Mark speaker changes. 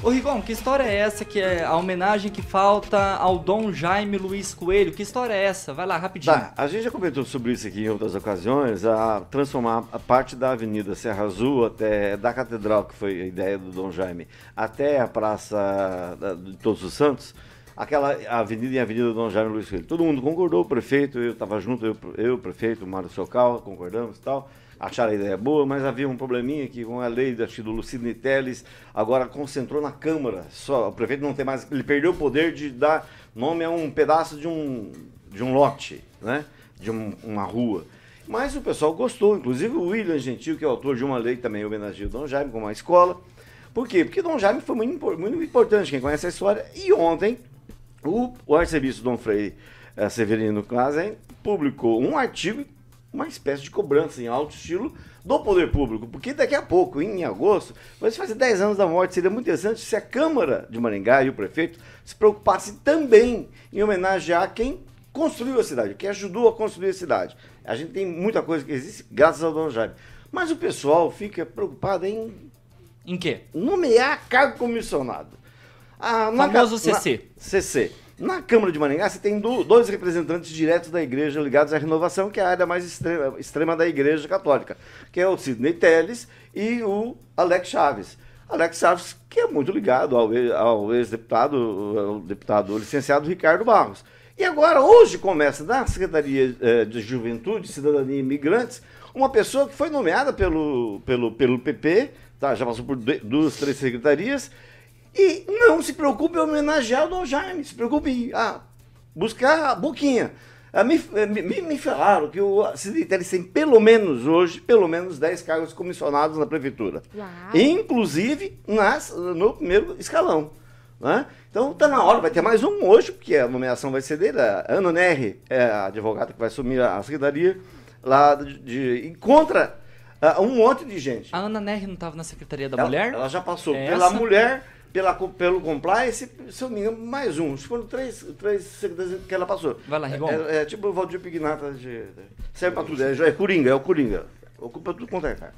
Speaker 1: Ô Rigon, que história é essa que é a homenagem que falta ao Dom Jaime Luiz Coelho? Que história é essa? Vai lá, rapidinho. Tá, a gente já comentou sobre isso aqui em outras ocasiões, a transformar a parte da Avenida Serra Azul até da Catedral, que foi a ideia do Dom Jaime, até a Praça de Todos os Santos, aquela avenida e avenida Dom Jaime Luiz Filho. Todo mundo concordou, o prefeito, eu estava junto, eu, eu, o prefeito, o Mário Socal, concordamos e tal. Acharam a ideia boa, mas havia um probleminha que com a lei acho, do Lucine Teles agora concentrou na Câmara. Só, o prefeito não tem mais. Ele perdeu o poder de dar nome a um pedaço de um, de um lote, né? De um, uma rua. Mas o pessoal gostou, inclusive o William Gentil, que é autor de uma lei que também homenageia o Dom Jaime como uma escola. Por quê? Porque Dom Jaime foi muito, muito importante, quem conhece a história. E ontem, o, o arcebispo Dom Frei eh, Severino Clasen publicou um artigo, uma espécie de cobrança em alto estilo do poder público, porque daqui a pouco, em agosto, vai se fazer 10 anos da morte. Seria muito interessante se a Câmara de Maringá e o prefeito se preocupassem também em homenagear quem construiu a cidade, quem ajudou a construir a cidade. A gente tem muita coisa que existe graças ao Dom Jaime. Mas o pessoal fica preocupado em. Em quê? Nomear cargo comissionado. A, ah, na, CC. Na, CC. Na Câmara de Maringá, você tem do, dois representantes diretos da igreja ligados à renovação, que é a área mais extrema, extrema da igreja católica, que é o Sidney Telles e o Alex Chaves. Alex Chaves, que é muito ligado ao, ao ex-deputado, ao deputado licenciado Ricardo Barros. E agora, hoje, começa na Secretaria eh, de Juventude, Cidadania e Imigrantes, uma pessoa que foi nomeada pelo, pelo, pelo PP, tá? já passou por duas, três secretarias, e não se preocupe em homenagear o Dom Jaime, se preocupe em ah, buscar a boquinha. Ah, me, eh, me, me, falaram que o Ciditelis tem pelo menos hoje, pelo menos 10 cargos comissionados na prefeitura. Uau. Inclusive nas, no primeiro escalão. Né? Então está na hora, vai ter mais um hoje, porque a nomeação vai ser dele. A Ana Nerri é a advogada que vai assumir a secretaria lá de, de encontra uh, um monte de gente. A Ana Nerri não estava na Secretaria da ela, Mulher? Ela já passou é pela mulher pela, pelo compliance, se eu me engano, mais um. Foram três, três secretarias que ela passou. Vai lá, é, Rigon. É, é, tipo o Valdir Pignata de. Serve pra tudo, é, é Coringa, é o Coringa. Ocupa tudo quanto é, cara.